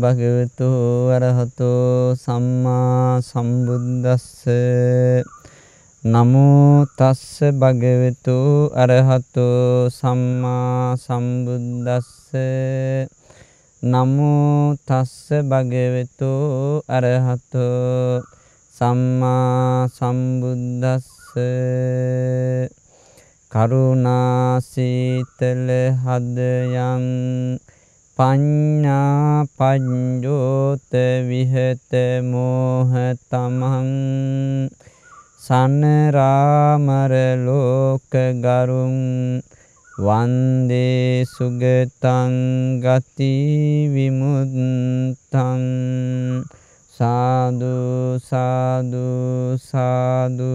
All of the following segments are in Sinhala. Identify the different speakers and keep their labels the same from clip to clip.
Speaker 1: භගවතු අරහතෝ සම්මා සම්බුද්දස්ස නමෝ තස්ස භගවතු අරහතෝ සම්මා සම්බුද්දස්ස නමෝ තස්ස භගවතු අරහතෝ සම්මා සම්බුද්දස්ස කරුණාසීතල හදයන් පඤ්ඤා පඤ්ඤෝත විහෙත මෝහ තමං සනරාමර ලෝක ගරුං වන්දේ සුගතං ගති විමුත්තං සාදු සාදු සාදු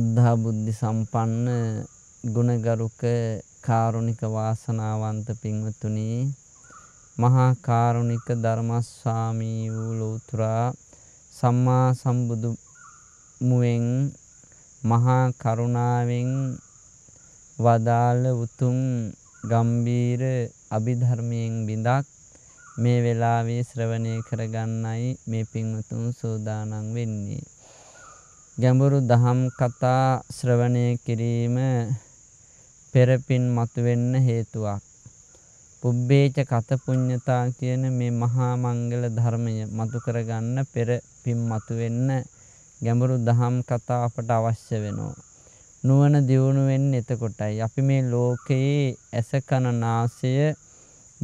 Speaker 1: සද්ධා බුද්ධ සම්පන්න ගුණගරුක කාරුණික වාසනාවන්ත පින්වතුනි මහා කාරුණික ධර්මස්වාමී වූ ලෝතුරා සම්මා සම්බුදු මුවෙන් මහා කරුණාවෙන් වදාළ උතුම් ගම්බීර අභිධර්මයෙන් බිඳක් මේ වෙලාවේ ශ්‍රවණය කරගන්නයි මේ පින්වතුන් සෝදානම් වෙන්නේ ගැඹුරු දහම් කතා ශ්‍රවණය කිරීම පෙරපින් මතුවෙන්න හේතුවක්. පුබ්බේච කත පුඤ්ඤතා කියන මේ මහා මංගල ධර්මය මතු කරගන්න පෙරපින් මතුවෙන්න ගැඹුරු දහම් කතා අපට අවශ්‍ය වෙනවා. නුවණ දියුණු වෙන්නේ එතකොටයි. අපි මේ ලෝකයේ ඇස කන නාසය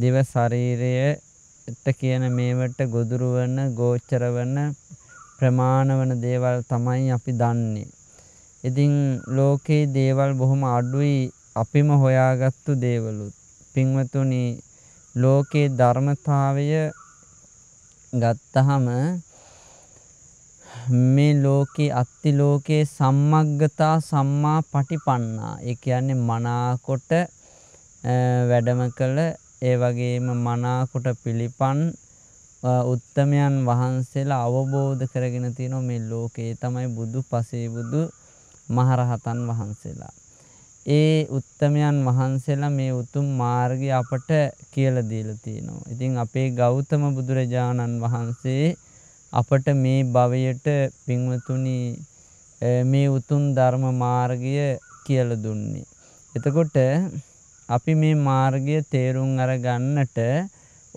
Speaker 1: දිව ශරීරය කියන මේවට ගොදුරු වන ගෝචර වන ප්‍රමාණ වන දේවල් තමයි අපි දන්නේ. ඉතින් ලෝකේ දේවල් බොහොම අඩුයි අපිම හොයාගත්තු දේවලුත්. පින්වතුනි ලෝකේ ධර්මතාවය ගත්තහම මේ ලෝකේ අත්ති ලෝකේ සම්මග්ගතා සම්මා පටිපන්නා. ඒ කියන්නේ මනාකොට වැඩම කළ ඒ වගේම මනාකොට පිළිපන් උත්තමයන් වහන්සේලා අවබෝධ කරගෙන තියෙනවා මේ ලෝකේ තමයි බුදු පසේ බුදු මහරහතන් වහන්සේලා. ඒ උත්තමයන් වහන්සේලා මේ උතුම් මාර්ගය අපට කියලා දීලා තියෙනවා. ඉතින් අපේ ගෞතම බුදුරජාණන් වහන්සේ අපට මේ භවයට පින්වතුනි මේ උතුම් ධර්ම මාර්ගය කියලා දුන්නේ. එතකොට අපි මේ මාර්ගය තේරුම් අර ගන්නට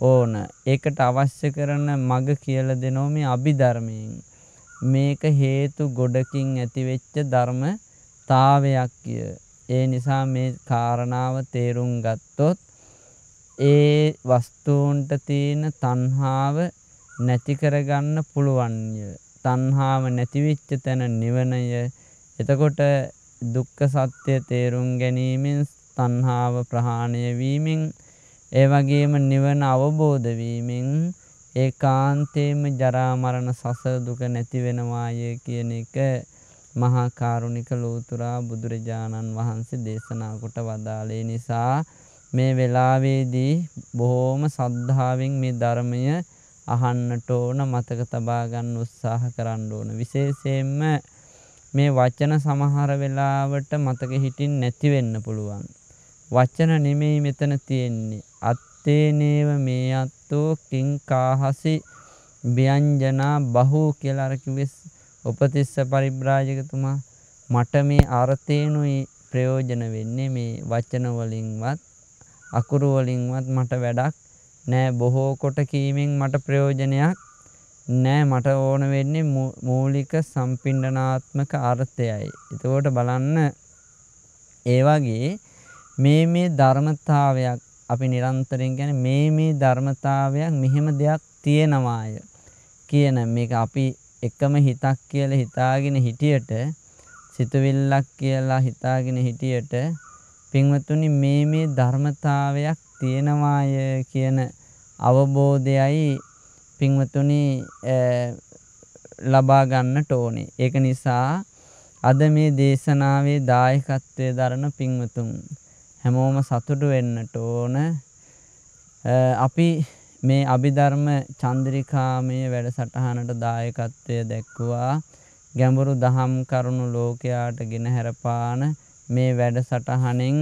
Speaker 1: ඕන. ඒකට අවශ්‍ය කරන මඟ කියලා දෙනෝ මේ අභිධර්මයෙන්. මේක හේතු ගොඩකින් ඇතිවෙච්ච ධර්මතාවයක් කිය. ඒ නිසා මේ කාරණාව තේරුම් ගත්තොත් ඒ වස්තුන්ට තියෙන තණ්හාව නැති කරගන්න පුළුවන්ය. තණ්හාව නැතිවෙච්ච තැන නිවනය. එතකොට දුක්ඛ සත්‍ය තේරුම් ගැනීමෙන් තණ්හාව ප්‍රහාණය වීමෙන් ඒ වගේම නිවන අවබෝධ වීමෙන් ඒකාන්තයෙන්ම ජරා මරණ සසර දුක නැති වෙනවාය කියන එක මහා කරුණික ලෝතුරා බුදුරජාණන් වහන්සේ දේශනා කොට වදාළේ නිසා මේ වෙලාවේදී බොහෝම සද්ධාවෙන් මේ ධර්මය අහන්නට ඕන මතක තබා ගන්න උත්සාහ කරන්න ඕන විශේෂයෙන්ම මේ වචන සමහර වෙලාවට මතක හිටින් නැති වෙන්න පුළුවන් වචන නෙමෙයි මෙතන තියෙන්නේ. අත්තේනේව මේ අත්තෝ කිං කාහසි ව්‍යංජනා බහූ කියලා අර කිව්වේ උපතිස්ස පරිබ්‍රාජකතුමා මට මේ අර්ථේනුයි ප්‍රයෝජන වෙන්නේ මේ වචන වලින්වත් අකුරු වලින්වත් මට වැඩක් නෑ බොහෝ කොට කීමෙන් මට ප්‍රයෝජනයක් නෑ මට ඕන වෙන්නේ මූලික සම්පින්ඩනාත්මක අර්ථයයි. එතකොට බලන්න ඒ වගේ මේ මේ ධර්මතාවයක් අපි නිරන්තරයෙන් කියන්නේ මේ මේ ධර්මතාවයක් මෙහෙම දෙයක් තියෙනවාය කියන මේක අපි එකම හිතක් කියලා හිතාගෙන හිටියට සිතවිල්ලක් කියලා හිතාගෙන හිටියට පින්වත්තුනි මේ මේ ධර්මතාවයක් තියෙනවාය කියන අවබෝධයයි පින්වත්තුනි ලබා ගන්නට ඕනේ. ඒක නිසා අද මේ දේශනාවේ දායකත්වයේ දරන පින්වතුන් හැමෝම සතුටු වෙන්නට ඕන. අපි මේ අභිධර්ම චන්ද්‍රිකාමය වැඩසටහනට දායකත්වය දැක්වුවා. ගැඹුරු දහම් කරුණු ලෝකයාට ගෙනහැරපාන මේ වැඩසටහනෙන්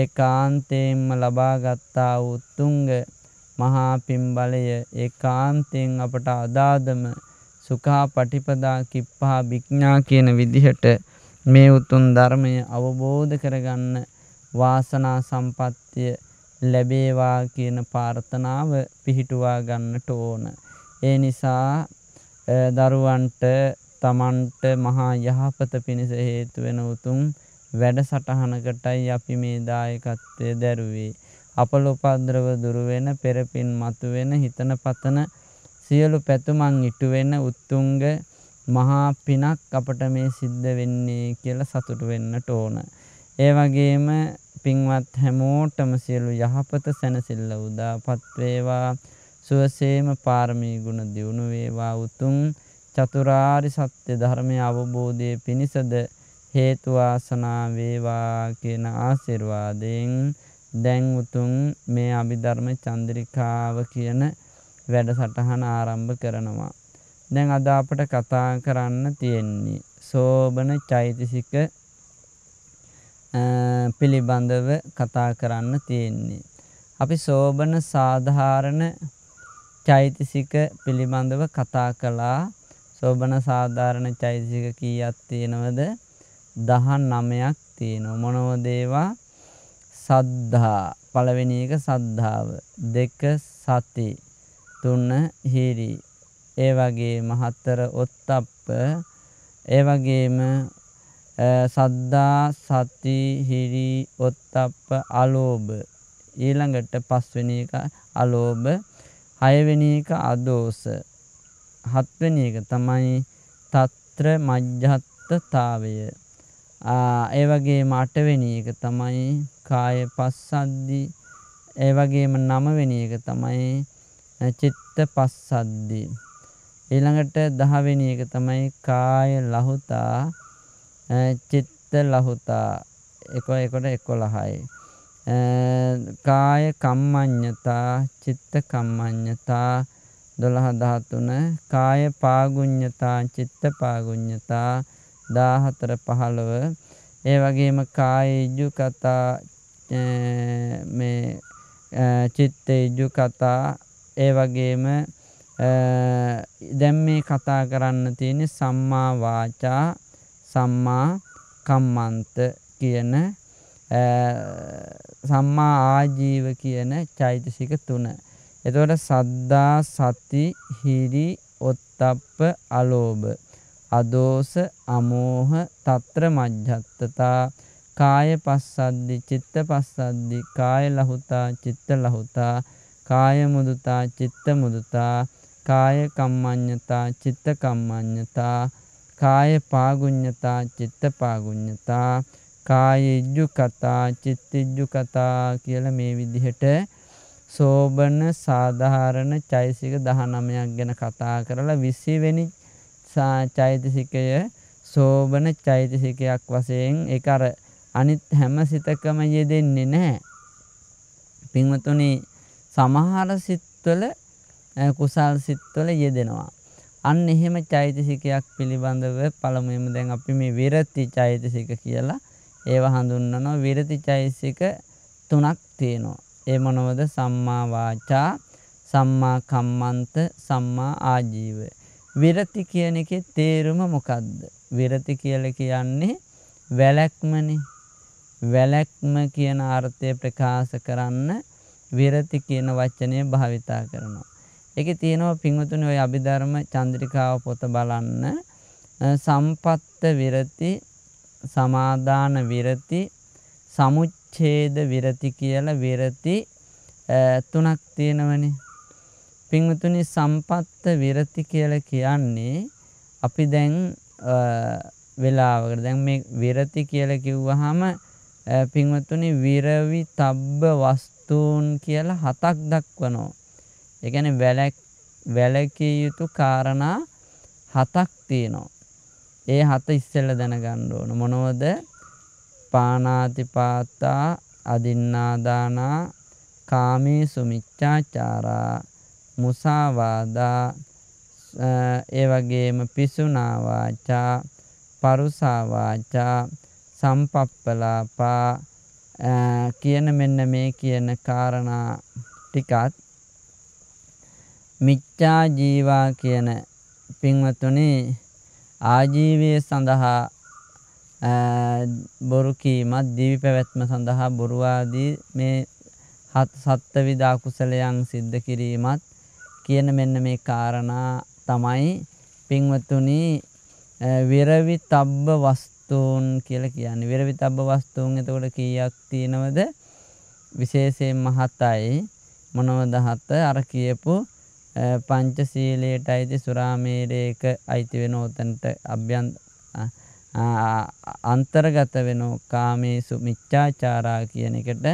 Speaker 1: ඒ කාන්තයෙන්ම ලබාගත්තා උත්තුංග මහා පිම්බලය ඒ කාන්තයෙන් අපට අදාදම සුකා පටිපදා කිප්පා භික්ඥා කියන විදිහට මේ උතුන් ධර්මය අවබෝධ කරගන්න වාසනා සම්පත්තිය ලැබේවා කියන ප්‍රාර්ථනාව පිහිටුවා ගන්නට ඕන. ඒ නිසා දරුවන්ට තමන්ට මහා යහපත පිණිස හේතු වෙන උතුම් වැඩසටහනකටයි අපි මේ දායකත්වය දැරුවේ. අපලෝපද්‍රව දුරු වෙන පෙරපින් මතු වෙන හිතන පතන සියලු පැතුමන් ඉටු වෙන උත්තුංග මහා පිනක් අපට මේ සිද්ධ වෙන්නේ කියලා සතුටු වෙන්නට ඕන. ඒ වගේම පින්වත් හැමෝටම සියලු යහපත සැනසෙල්ල උදාපත් වේවා. සුවසේම පාරමී ගුණ දියුණු වේවා උතුම් චතුරාරි සත්‍ය ධර්මය අවබෝධයේ පිණිසද හේතු වාසනා වේවා කියන ආශිර්වාදයෙන් දැන් උතුම් මේ අභිධර්ම චන්ද්‍රිකාව කියන වැඩසටහන ආරම්භ කරනවා. දැන් අද අපට කතා කරන්න තියෙන්නේ සෝබන චෛතසික පිළිබඳව කතා කරන්න තියෙන්නේ. අපි සෝබන සාධාරණ චෛතසික පිළිබඳව කතා කළා. සෝබන සාධාරණ චෛතසික කීයක් තියෙනවද? 19ක් තියෙනවා. මොනවද ඒවා? සද්ධා. පළවෙනි එක සද්ධාව. දෙක සති. තුන හිරි. ඒ වගේම හතර ඔත්තප්ප. ඒ වගේම සද්දා සති හිරි ඔත්තප්ප අලෝභ ඊළඟට පස්වෙනි එක අලෝභ හයවෙනි එක අදෝස හත්වෙනි එක තමයි తත්‍ර මජ්ජත්තතාවය ඒ වගේම අටවෙනි එක තමයි කාය පස්සද්දි ඒ වගේම නවවෙනි එක තමයි චිත්ත පස්සද්දි ඊළඟට 10 වෙනි එක තමයි කාය ලහුතා චිත්ත ලහුතා 11 11යි. කාය කම්මඤ්ඤතා චිත්ත කම්මඤ්ඤතා 12 13 කාය පාගුඤ්ඤතා චිත්ත පාගුඤ්ඤතා 14 15 ඒ වගේම කායේජු කතා මේ චිත්තේජු කතා ඒ වගේම දැන් මේ කතා කරන්න තියෙන්නේ සම්මා වාචා සම්මා කම්මන්ත කියන සම්මා ආජීව කියන චෛතසික තුන. එතකොට සද්දා සති හිරි ඔත්තප්ප අලෝභ අදෝස අමෝහ తත්‍ර මජ්ජත්තතා කාය පස්සද්දි චිත්ත පස්සද්දි කාය ලහුතා චිත්ත ලහුතා කාය මුදුතා චිත්ත මුදුතා කාය කම්මඤ්ඤතා චිත්ත කම්මඤ්ඤතා කාය පාගුඤ්ඤතා චිත්ත පාගුඤ්ඤතා කායේජ්ජු කතා චිත්තිජ්ජු කතා කියලා මේ විදිහට සෝබන සාධාරණ චෛසික 19ක් ගැන කතා කරලා 20 වෙනි චෛතසිකය සෝබන චෛතසිකයක් වශයෙන් ඒක අර අනිත් හැම සිතකම යෙදෙන්නේ නැහැ. පින්වතුනි සමහර සිත්වල කුසල් සිත්වල යෙදෙනවා. අන්න එහෙම චෛතසිකයක් පිළිබඳව පළමුවෙන්ම දැන් අපි මේ විරති චෛතසික කියලා ඒව හඳුන්වනවා විරති චෛතසික තුනක් තියෙනවා ඒ මොනවද සම්මා වාචා සම්මා කම්මන්ත සම්මා ආජීව විරති කියන එකේ තේරුම මොකද්ද විරති කියලා කියන්නේ වැලැක්මනේ වැලැක්ම කියන අර්ථය ප්‍රකාශ කරන්න විරති කියන වචනය භාවිතා කරනවා ඒකේ තියෙනවා පින්වතුනි ওই අභිධර්ම චන්ද්‍රිකාව පොත බලන්න සම්පත්ත විරති සමාදාන විරති සමුච්ඡේද විරති කියලා විරති තුනක් තියෙනවනේ පින්වතුනි සම්පත්ත විරති කියලා කියන්නේ අපි දැන් වෙලාවකට දැන් මේ විරති කියලා කිව්වහම පින්වතුනි විරවි තබ්බ වස්තුන් කියලා හතක් දක්වනවා ඒ කියන්නේ වැලක් වැලකිය යුතු කාරණා හතක් තියෙනවා. ඒ හත ඉස්සෙල්ලා දැනගන්න ඕන. මොනවද? පානාති පාතා අදින්නා දානා කාමේසු මිච්ඡාචාරා මුසාවාදා ඒ වගේම පිසුනා වාචා පරුසා වාචා සම්පප්පලාපා කියන මෙන්න මේ කියන காரணා ටිකත් මිච්ඡා ජීවා කියන පින්වත්තුනි ආජීවයේ සඳහා බොරු කීමත් දිවි පැවැත්ම සඳහා බොරු ආදී මේ සත්ත්වවිධ අකුසලයන් සිද්ධ කිරීමත් කියන මෙන්න මේ කාරණා තමයි පින්වත්තුනි විරවි තබ්බ වස්තුන් කියලා කියන්නේ විරවි තබ්බ වස්තුන් එතකොට කීයක් තියෙනවද විශේෂයෙන් මහතයි මොනවද හත අර කියපු පංචසීලයට අයිති සුරාමේරයක අයිති වෙන ඕතැන්ට අභ්‍යන් අන්තර්ගත වෙන කාමේසු මිච්චාචාරා කියන එකට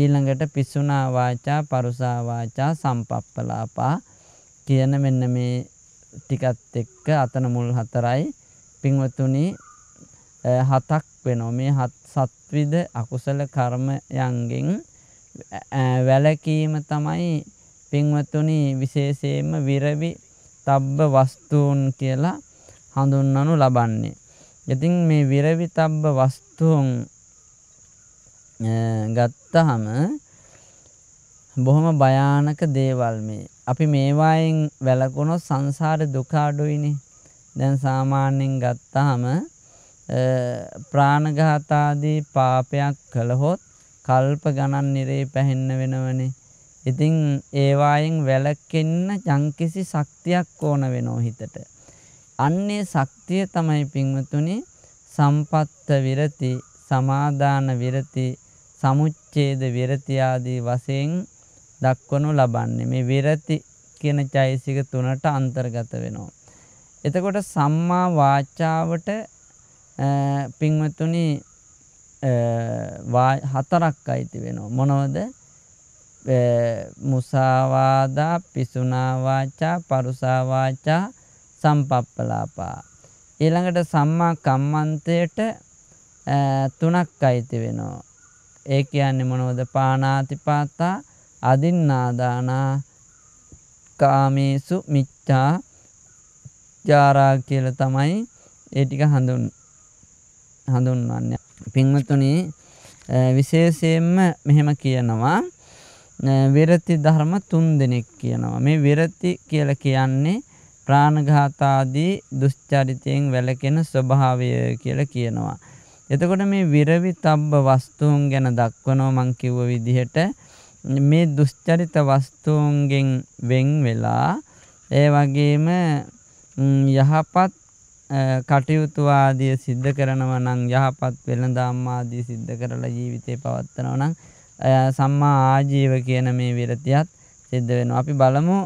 Speaker 1: ඊළඟට පිස්සුනා වාචා පරුසා වාචා සම්පප්පලාපා කියන මෙන්න මේ ටිකත් එක්ක අතන මුල් හතරයි පින්වතුනි හතක් වෙනවා මේ හත් සත්විද අකුසල කර්මයන්ගෙන් වැළකීම තමයි පින්වත්තුනි විශේෂයෙන්ම විරවි තබ්බ වස්තුන් කියලා හඳුන්වනු ලබන්නේ. ඉතින් මේ විරවි තබ්බ වස්තුන් ගත්තහම බොහොම භයානක දේවල් මේ. අපි මේවායින් වැළකුණොත් සංසාර දුක අඩුයිනේ. දැන් සාමාන්‍යයෙන් ගත්තාම ප්‍රාණඝාත ආදී පාපයක් කළහොත් කල්ප ගණන් නිරේ පැහෙන්න වෙනවනේ. ඉතින් ඒවායින් වැළකෙන්න යම්කිසි ශක්තියක් ඕන වෙනෝ හිතට. අන්නේ ශක්තිය තමයි පින්වතුනි සම්පත්ත විරති, සමාදාන විරති, සමුච්ඡේද විරති ආදී වශයෙන් දක්වනු ලබන්නේ. මේ විරති කියන චෛසික තුනට අන්තර්ගත වෙනවා. එතකොට සම්මා වාචාවට පින්වතුනි හතරක් අයිති වෙනවා. මොනවද? මුසාවාදා පිසුනා වාචා පරුසා වාචා සම්පප්පලාපා ඊළඟට සම්මා කම්මන්තයට තුනක් අයිති වෙනවා ඒ කියන්නේ මොනවද පානාතිපාතා අදින්නාදානා කාමේසු මිච්ඡා ජාරා කියලා තමයි ඒ ටික හඳුන් හඳුන්වන්නේ පින්වත්නි විශේෂයෙන්ම මෙහෙම කියනවා විරති ධර්ම තුන් දෙනෙක් කියනවා. මේ විරති කියලා කියන්නේ ප්‍රාණඝාතාදී දුෂ්චරිතයෙන් වැළකෙන ස්වභාවය කියලා කියනවා. එතකොට මේ විරවි තබ්බ වස්තුන් ගැන දක්වනෝ මං කිව්ව විදිහට මේ දුෂ්චරිත වස්තුන්ගෙන් වෙන් වෙලා ඒ වගේම යහපත් කටයුතු ආදිය සිද්ධ කරනවා නම් යහපත් වෙළඳාම් ආදිය සිද්ධ කරලා ජීවිතේ පවත්වනවා නම් සම්මා ආජීව කියන මේ විරතියත් සිද්ධ වෙනවා. අපි බලමු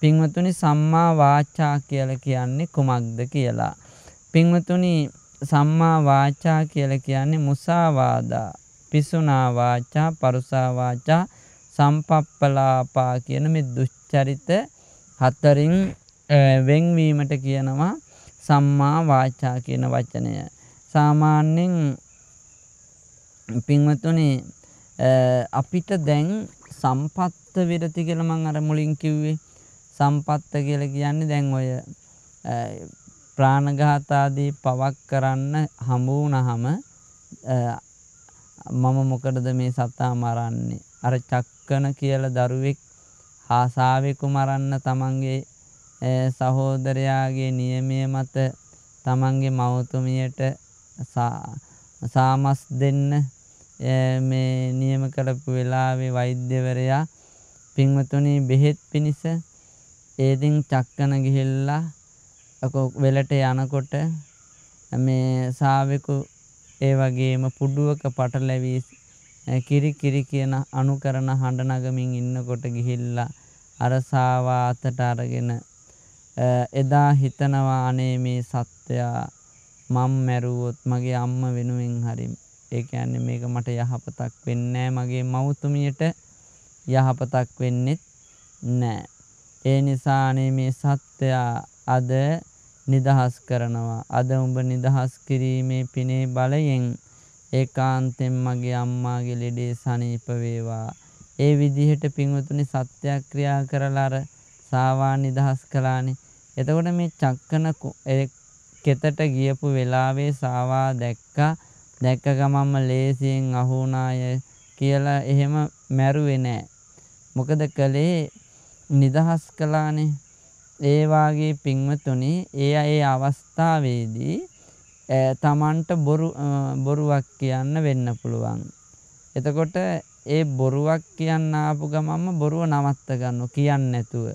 Speaker 1: පින්වතුනි සම්මා වාචා කියලා කියන්නේ කුමක්ද කියලා. පින්වතුනි සම්මා වාචා කියලා කියන්නේ මුසාවාදා, පිසුනා වාචා, පරුසා වාචා, සම්පප්පලාපා කියන මේ දුස්චරිත හතරින් වෙන්වීමට කියනවා සම්මා වාචා කියන වචනය. සාමාන්‍යයෙන් පින්වතුනි අපිට දැන් සම්පත්ත විරති කියලා මම අර මුලින් කිව්වේ සම්පත්ත කියලා කියන්නේ දැන් ඔය ප්‍රාණඝාත ආදී පවක් කරන්න හම්බ වුණාම මම මොකටද මේ සතා මරන්නේ අර චක්කන කියලා දරුවෙක් හාසාවෙකු මරන්න තමන්ගේ සහෝදරයාගේ නියමය මත තමන්ගේ මවතුමියට සාමස් දෙන්න මේ නියම කරපු වෙලාවේ වෛද්‍යවරයා පින්වතුනි බෙහෙත් පිණිස ඒදින් චක්කන ගිහිල්ලා වෙලට යනකොට මේ සාවෙකු ඒ වගේම පුඩුවක පටලැවී කිරි කිරි කියන අනුකරණ හඬ නගමින් ඉන්නකොට ගිහිල්ලා අරසාව අතට අරගෙන එදා හිතනවා අනේ මේ සත්‍යයා මම් මැරුවොත් මගේ අම්ම වෙනුවෙන් හරිම් ඒ කියන්නේ මේක මට යහපතක් වෙන්නේ මගේ මෞතුමියට යහපතක් වෙන්නේ නැහැ. ඒ නිසානේ මේ සත්‍යයා අද නිදහස් කරනවා. අද උඹ නිදහස් කිරීමේ පිනේ බලයෙන් ඒකාන්තෙන් මගේ අම්මාගේ ලෙඩේ සනීප වේවා. ඒ විදිහට පින්වතුනි සත්‍යක්‍රියා කරලා අර සාවා නිදහස් කළානේ. එතකොට මේ චක්කන කෙතට ගියපු වෙලාවේ සාවා දැක්කා දැක්ක ගමන්ම ලේසියෙන් අහු වුණාය කියලා එහෙම මැරුවේ නෑ. මොකද කළේ නිදහස් කළානේ. ඒ වාගේ පින්වතුනි ඒ ඒ අවස්ථාවේදී තමන්ට බොරු බොරුවක් කියන්න වෙන්න පුළුවන්. එතකොට ඒ බොරුවක් කියන්න ආපු ගමන්ම බොරුව නවත්ත ගන්නවා කියන්නේ නැතුව.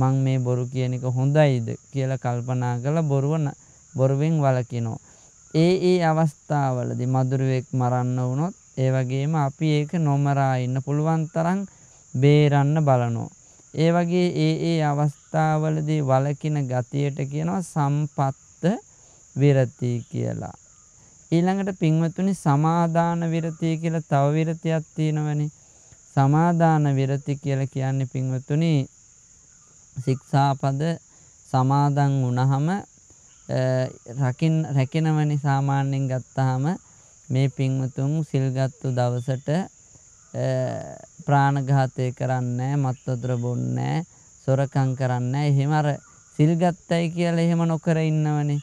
Speaker 1: මං මේ බොරු කියන එක හොඳයිද කියලා කල්පනා කරලා බොරුව බොරුවෙන් වළකිනවා. ඒ ඒ අවස්ථාවලදී මදුරුවෙක් මරන්න වුණොත් ඒ වගේම අපි ඒක නොමරා ඉන්න පුළුවන් තරම් බේරන්න බලනවා. ඒ වගේ ඒ ඒ අවස්ථාවලදී වලකින ගතියට කියනවා සම්පත්ත විරති කියලා. ඊළඟට පින්වතුනි සමාදාන විරතිය කියලා තව විරතියක් තියෙනවනේ. සමාදාන විරති කියලා කියන්නේ පින්වතුනි ශික්ෂාපද සමාදන් වුණහම රකින් රැකෙනවනේ සාමාන්‍යයෙන් ගත්තාම මේ පින්වතුන් සිල්ගත්තු දවසට ප්‍රාණඝාතය කරන්නේ මත්වතුර බොන්නේ සොරකම් කරන්නේ එහෙම අර සිල්ගත්තයි කියලා එහෙම නොකර ඉන්නවනේ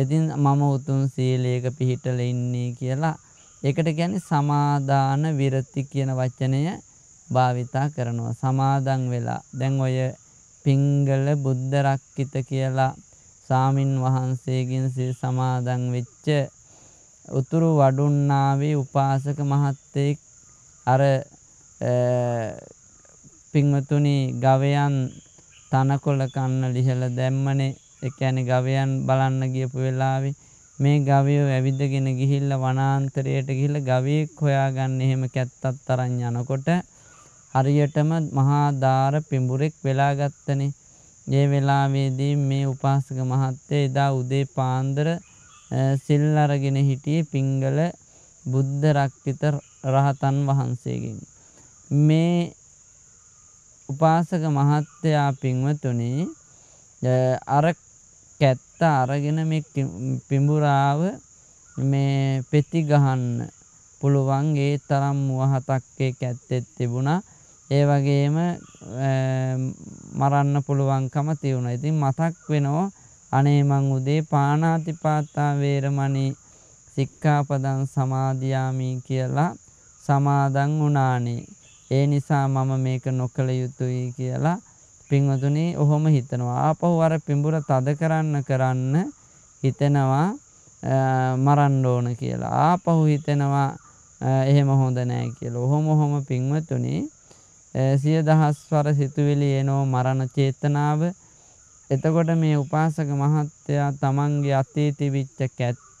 Speaker 1: ඉතින් මම උතුම් සීලයක පිහිටල ඉන්නේ කියලා ඒකට කියන්නේ සමාදාන විරති කියන වචනය භාවිතා කරනවා සමාදන් වෙලා දැන් ඔය පිංගල බුද්ධ රක්කිත කියලා සාමින් වහන්සේගෙන් සිල් සමාදන් වෙච්ච උතුරු වඩුන්නාවේ උපාසක මහත්තයෙක් අර පින්වතුනි ගවයන් තනකොළ කන්න ලිහල දැම්මනේ ඒ කියන්නේ ගවයන් බලන්න ගියපු වෙලාවේ මේ ගවයෝ ඇවිදගෙන ගිහිල්ලා වනාන්තරයට ගිහිල්ලා ගවයෙක් හොයාගන්න එහෙම කැත්තක් තරම් යනකොට හරියටම මහා දාර පිඹුරෙක් වෙලා ගත්තනේ ගේ වෙලාවේදී මේ උපාසක මහත්තය එදා උදේ පාන්දර සිල් අරගෙන හිටියේ පිංගල බුද්ධ රක්කිත රහතන් වහන්සේගෙන්. මේ උපාසක මහත්තයා පින්වතුනි අර කැත්ත අරගෙන මේ පිඹුරාව මේ පෙති ගහන්න පුළුවන් ඒ තරම් මුවහතක්කේ කැත්තෙත් තිබුණා ඒ වගේම මරන්න පුළුවන්කම තියුණා. ඉතින් මතක් වෙනවා අනේ මං උදේ පාණාතිපාතා වේරමණී සික්ඛාපදං සමාදියාමි කියලා සමාදන් වුණානේ. ඒ නිසා මම මේක නොකළ යුතුයි කියලා පින්වතුනි ඔහොම හිතනවා. ආපහු අර පිඹුර තද කරන්න කරන්න හිතනවා මරන්න ඕන කියලා. ආපහු හිතෙනවා එහෙම හොඳ නෑ කියලා. ඔහොම ඔහොම පින්වතුනි සිය දහස්වර සිතුවිලි එනෝ මරණ චේතනාව එතකොට මේ උපාසක මහත්තයා තමන්ගේ අතේ තිබිච්ච කැත්ත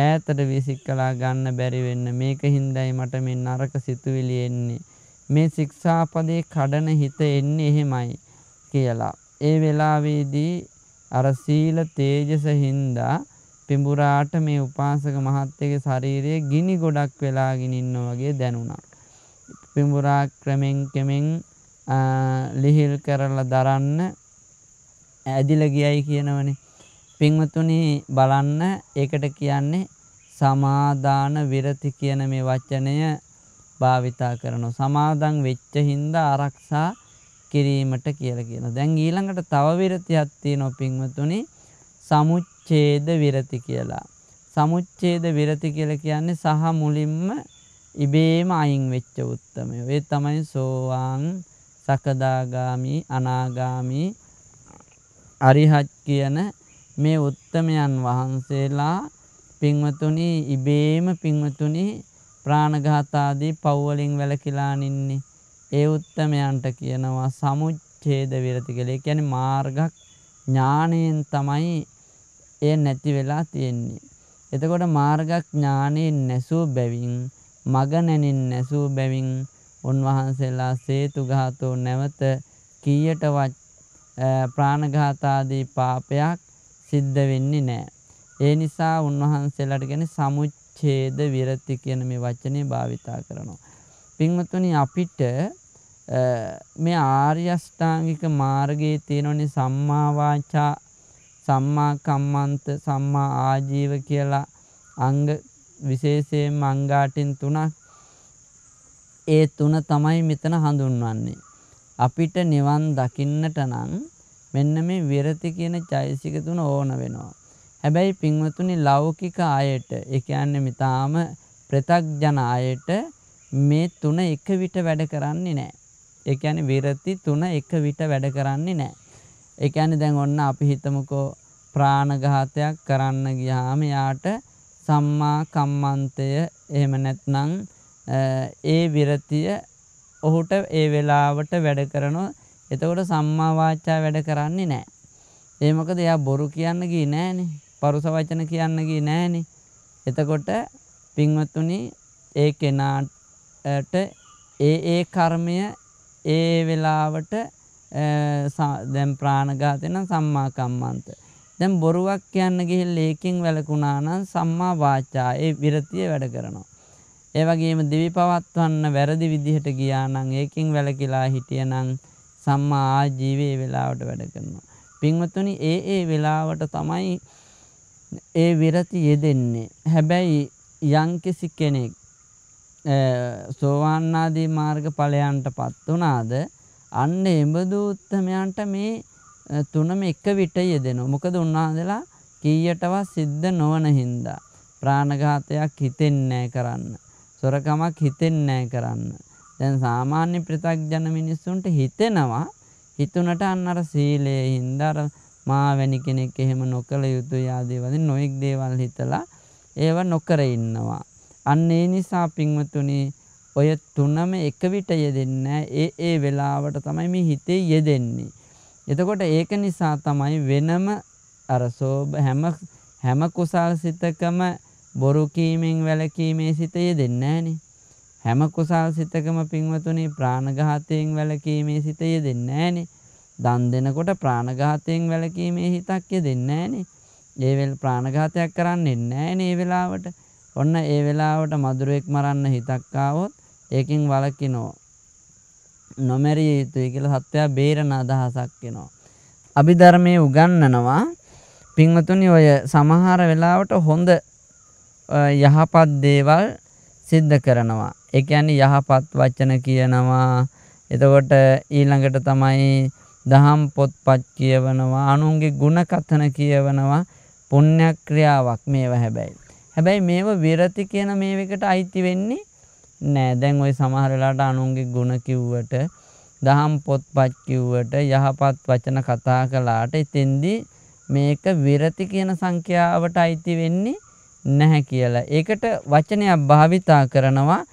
Speaker 1: ඈතට විසිකලා ගන්න බැරි වෙන්න මේක හින්දායි මට මේ නරක සිතුවිලි එන්නේ මේ ශික්ෂාපදේ කඩන හිත එන්නේ එහෙමයි කියලා ඒ වෙලාවේදී අර සීල තේජස හින්දා පිඹුරාට මේ උපාසක මහත්තයගේ ශරීරයේ ගිනි ගොඩක් වෙලාගෙන ඉන්නා වගේ දැනුණා පිඹුරා ක්‍රමෙන් කෙමෙන් ලිහිල් කරලා දරන්න ඇදිල ගියයි කියනවනේ. පින්වතුනි බලන්න ඒකට කියන්නේ සමාදාන විරති කියන මේ වචනය භාවිතා කරනවා. සමාදන් වෙච්ච හින්දා ආරක්ෂා කිරීමට කියලා කියනවා. දැන් ඊළඟට තව විරතියක් තියෙනවා පින්වතුනි සමුච්ඡේද විරති කියලා. සමුච්ඡේද විරති කියලා කියන්නේ සහ මුලින්ම ඉබේම අයින් වෙච්ච උත්තමය. ඒ තමයි සෝවාන් සකදාගාමි අනාගාමි අරිහත් කියන මේ උත්තමයන් වහන්සේලා පින්වතුනි ඉබේම පින්වතුනි ප්‍රාණඝාතාදී පව් වලින් වැළකීලා නින්නේ. ඒ උත්තමයන්ට කියනවා සමුච්ඡේද විරති කියලා. ඒ කියන්නේ මාර්ගක් ඥාණයෙන් තමයි ඒ නැති වෙලා තියෙන්නේ. එතකොට මාර්ග ඥාණයෙන් නැසූ බැවින් මග නැනින් නැසූ බැවින් උන්වහන්සේලා සේතුඝාතෝ නැවත කීයටවත් ප්‍රාණඝාතාදී පාපයක් සිද්ධ වෙන්නේ නැහැ. ඒ නිසා උන්වහන්සේලාට කියන්නේ සමුච්ඡේද විරති කියන මේ වචනේ භාවිතා කරනවා. පින්වත්නි අපිට මේ ආර්ය අෂ්ටාංගික මාර්ගයේ තියෙනනේ සම්මා වාචා සම්මා කම්මන්ත සම්මා ආජීව කියලා අංග විශේෂයෙන් මංගාටින් තුනක් ඒ තුන තමයි මෙතන හඳුන්වන්නේ. අපිට නිවන් දකින්නට නම් මෙන්න මේ විරති කියන චෛසික තුන ඕන වෙනවා. හැබැයි පින්වතුනි ලෞකික ආයට ඒ කියන්නේ මිතාම ප්‍රතග්ජන ආයට මේ තුන එක විට වැඩ කරන්නේ නැහැ. ඒ කියන්නේ විරති තුන එක විට වැඩ කරන්නේ නැහැ. ඒ කියන්නේ දැන් ඔන්න අපි හිතමුකෝ ප්‍රාණඝාතයක් කරන්න ගියාම යාට සම්මා කම්මන්තය එහෙම නැත්නම් ඒ විරතිය ඔහුට ඒ වෙලාවට වැඩ කරනවා. එතකොට සම්මා වාචා වැඩ කරන්නේ නැහැ. ඒ මොකද එයා බොරු කියන්න ගියේ නැහනේ. පරුස වචන කියන්න ගියේ නැහනේ. එතකොට පින්වත්තුනි ඒ කෙනාට ඒ ඒ කර්මය ඒ වෙලාවට දැන් ප්‍රාණඝාතය නම් සම්මා කම්මන්ත. දැන් බොරුවක් කියන්න ගිහිල්ලා ඒකෙන් වැළකුණා නම් සම්මා වාචා ඒ විරතිය වැඩ කරනවා. ඒ වගේම දිවි පවත්වන්න වැරදි විදිහට ගියා නම් ඒකෙන් වැළකීලා හිටිය නම් සම්මා ආජීවයේ වෙලාවට වැඩ කරනවා. පින්වතුනි ඒ ඒ වෙලාවට තමයි ඒ විරති යෙදෙන්නේ. හැබැයි යම්කිසි කෙනෙක් සෝවාන් ආදී මාර්ගඵලයන්ටපත් වුණාද අන්න එබඳු උත්මයන්ට මේ තුනම එක විට යෙදෙනවා. මොකද උන්වහන්සේලා කීයටවත් සිද්ධ නොවන හින්දා ප්‍රාණඝාතයක් හිතෙන්නේ කරන්න. සොරකමක් හිතෙන්නේ කරන්න. දැන් සාමාන්‍ය පෘථග්ජන මිනිස්සුන්ට හිතෙනවා හිතුනට අන්න අර සීලයේ හින්දා අර මා වැනි කෙනෙක් එහෙම නොකළ යුතුය ආදී වගේ නොඑක් දේවල් හිතලා ඒව නොකර ඉන්නවා. අන්න ඒ නිසා පින්වතුනි ඔය තුනම එක විට යෙදෙන්නේ ඒ ඒ වෙලාවට තමයි මේ හිතේ යෙදෙන්නේ. එතකොට ඒක නිසා තමයි වෙනම අර සෝබ හැම හැම කුසල් සිතකම බොරු කීමෙන් වැළකීමේ සිත යෙදෙන්නේ නැහනේ. හැම කුසල් සිතකම පින්වතුනි ප්‍රාණඝාතයෙන් වැළකීමේ සිත යෙදෙන්නේ නැහනේ. දන් දෙනකොට ප්‍රාණඝාතයෙන් වැළකීමේ හිතක් යෙදෙන්නේ නැහනේ. ඒ වෙල ප්‍රාණඝාතයක් කරන්නේ නැහනේ වෙලාවට. ඔන්න ඒ වෙලාවට මధుරෙක් මරන්න හිතක් ආවොත් ඒකෙන් වළකිනෝ නොමැරිය යුතුයි කියලා සත්වයා බේරන අදහසක් එනවා. අභිධර්මයේ උගන්වනවා පින්වතුනි ඔය සමහර වෙලාවට හොඳ යහපත් දේවල් සිද්ධ කරනවා. ඒ කියන්නේ යහපත් වචන කියනවා. එතකොට ඊළඟට තමයි දහම් පොත්පත් කියවනවා, අනුන්ගේ ගුණ කතන කියවනවා, පුණ්‍ය ක්‍රියාවක් මේව හැබැයි. හැබැයි මේව විරති කියන මේවකට අයිති වෙන්නේ නෑ දැන් ওই සමහර වෙලාවට අනුන්ගේ ಗುಣ කිව්වට දහම් පොත්පත් කිව්වට යහපත් වචන කතා කළාට එතෙන්දී මේක විරති කියන සංඛ්‍යාවට අයිති වෙන්නේ නැහැ කියලා. ඒකට වචනයක් භාවිතා කරනවා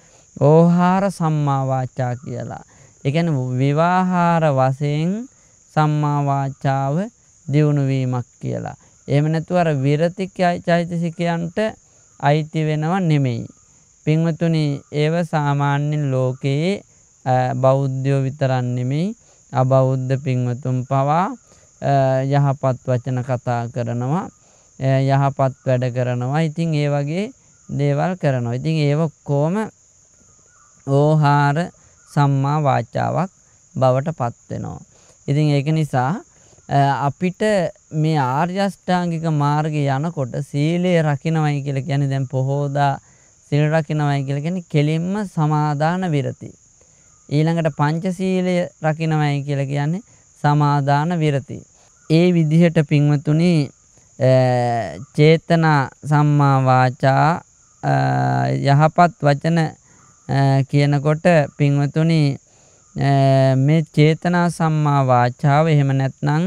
Speaker 1: ඕහාර සම්මා වාචා කියලා. ඒ කියන්නේ විවාහාර වශයෙන් සම්මා වාචාව දියුණු වීමක් කියලා. එහෙම නැතුව අර විරති චෛතසිකයන්ට අයිති වෙනව නෙමෙයි. පින්වතුනි ඒව සාමාන්‍යෙන් ලෝකයේ බෞද්ධයෝ විතරන්නෙමෙයි අබෞද්ධ පින්වතුන් පවා යහපත් වචන කතා කරනවා යහපත් වැඩ කරනවා ඉතිං ඒ වගේ දේවල් කරනවා. ඉතිං ඒව කෝම ඕහාර සම්මා වාචාවක් බවට පත්වෙනවා. ඉතිං ඒක නිසා අපිට මේ ආර්යෂ්ඨාංගික මාර්ගය යනකොට සීලය රකිනවයි කියලා ගැන දැන් පොහෝදා සිල් රකින්නවයි කියලා කියන්නේ කෙලින්ම සමාදාන විරති. ඊළඟට පංචශීලය රකින්නවයි කියලා කියන්නේ සමාදාන විරති. ඒ විදිහට පින්වතුනි චේතනා සම්මා වාචා යහපත් වචන කියනකොට පින්වතුනි මේ චේතනා සම්මා වාචාව එහෙම නැත්නම්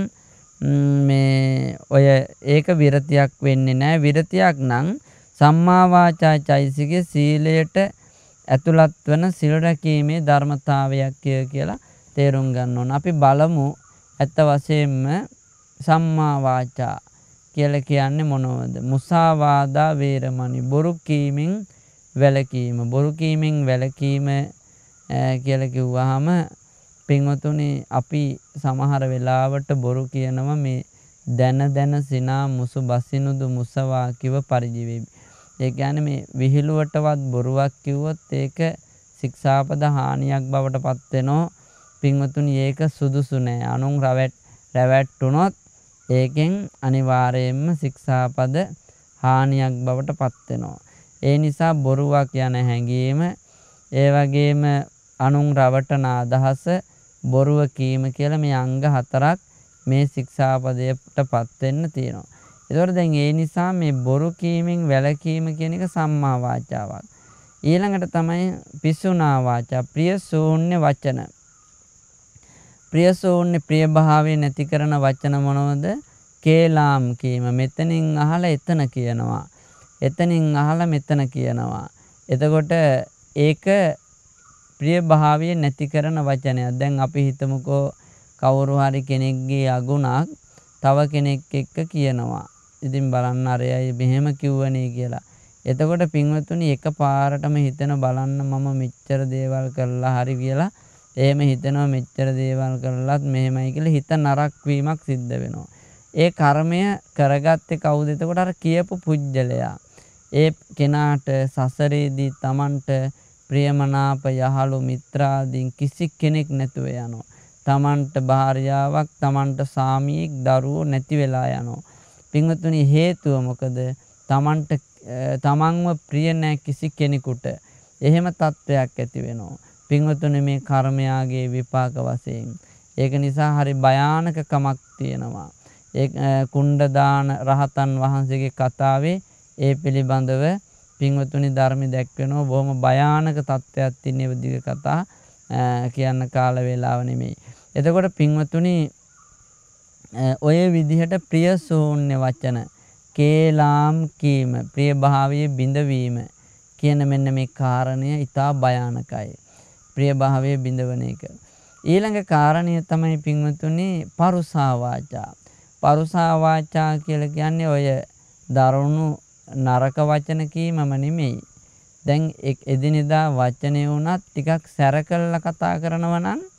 Speaker 1: මේ ඔය ඒක විරතියක් වෙන්නේ නැහැ විරතියක් නම් සම්මා වාචා චෛසිකේ සීලයට ඇතුළත් වන සිල් රැකීමේ ධර්මතාවයක් කියලා තේරුම් ගන්න ඕන. අපි බලමු ඇත්ත වශයෙන්ම සම්මා වාචා කියලා කියන්නේ මොනවද? මුසාවාදා වේරමණී බොරු කීමෙන් වැළකීම. බොරු කීමෙන් වැළකීම කියලා කිව්වහම පින්වතුනි අපි සමහර වෙලාවට බොරු කියනවා මේ දැන දැන සිනා මුසු බසිනුදු මුසවා කිව පරිජීවී ඒ කියන්නේ මේ විහිළුවටවත් බොරුවක් කිව්වොත් ඒක ශික්ෂාපද හානියක් බවට පත් වෙනවා. පින්වතුනි ඒක සුදුසු නෑ. අනුන් රැවැට් රැවැට්ුනොත් ඒකෙන් අනිවාර්යයෙන්ම ශික්ෂාපද හානියක් බවට පත් වෙනවා. ඒ නිසා බොරුවක් යන හැඟීම ඒ වගේම අනුන් රවටන අදහස බොරුව කීම කියලා මේ අංග හතරක් මේ ශික්ෂාපදයට පත් වෙන්න තියෙනවා. ඒතකොට දැන් ඒ නිසා මේ බොරු කීමෙන් වැළකීම කියන එක සම්මා වාචාවක්. ඊළඟට තමයි පිසුනා වාචා ප්‍රිය ශූන්‍ය වචන. ප්‍රිය ශූන්‍ය ප්‍රියභාවය නැති කරන වචන මොනවද? කේලාම් කීම. මෙතනින් අහලා එතන කියනවා. එතනින් අහලා මෙතන කියනවා. එතකොට ඒක ප්‍රියභාවය නැති කරන වචනයක්. දැන් අපි හිතමුකෝ කවුරු හරි කෙනෙක්ගේ අගුණක් තව කෙනෙක් එක්ක කියනවා. ඉතින් බලන්න අරයයි බෙහෙම කිව්වනේ කියලා. එතකොට පින්වත්තුනි එක පාරටම හිතන බලන්න මම මෙච්චර දේවල් කරලා හරි කියලා එහෙම හිතනවා මෙච්චර දේවල් කරලත් මෙහෙමයි කියලා හිත නරක් වීමක් සිද්ධ වෙනවා. ඒ කර්මය කරගත්තේ කවුද? එතකොට අර කියපු පුජ්‍යලයා. ඒ කෙනාට සසරේදී Tamanට ප්‍රියමනාප යහළු මිත්‍රාදීන් කිසි කෙනෙක් නැතුව යනවා. තමන්ට භාර්යාවක් තමන්ට සාමියෙක් දරුවෝ නැති වෙලා යනවා. පින්වත්තුනි හේතුව මොකද? Tamanට තමන්ව ප්‍රිය නැහැ කිසි කෙනෙකුට. එහෙම තත්වයක් ඇති වෙනවා. පින්වත්තුනි මේ කර්මයාගේ විපාක වශයෙන්. ඒක නිසා හරි භයානකකමක් තියෙනවා. ඒ කුණ්ඩදාන රහතන් වහන්සේගේ කතාවේ ඒ පිළිබඳව පින්වත්තුනි ධර්ම දැක්වෙනවා බොහොම භයානක තත්ත්වයක් තියෙන කතා කියන්න කාල වේලාව නෙමෙයි. එතකොට පින්වත්තුනි ඔය විදිහට ප්‍රිය ශූන්‍ය වචන කේලාම් කීම ප්‍රියභාවයේ බිඳවීම කියන මෙන්න මේ කාරණය ඊටා භයානකයි ප්‍රියභාවයේ බිඳවන එක ඊළඟ කාරණය තමයි පින්වතුනි පරුසා වාචා පරුසා වාචා කියලා කියන්නේ ඔය දරුණු නරක වචන කීමම නෙමෙයි දැන් එදිනෙදා වචනේ වුණත් ටිකක් සැරකල්ලා කතා කරනවා නම්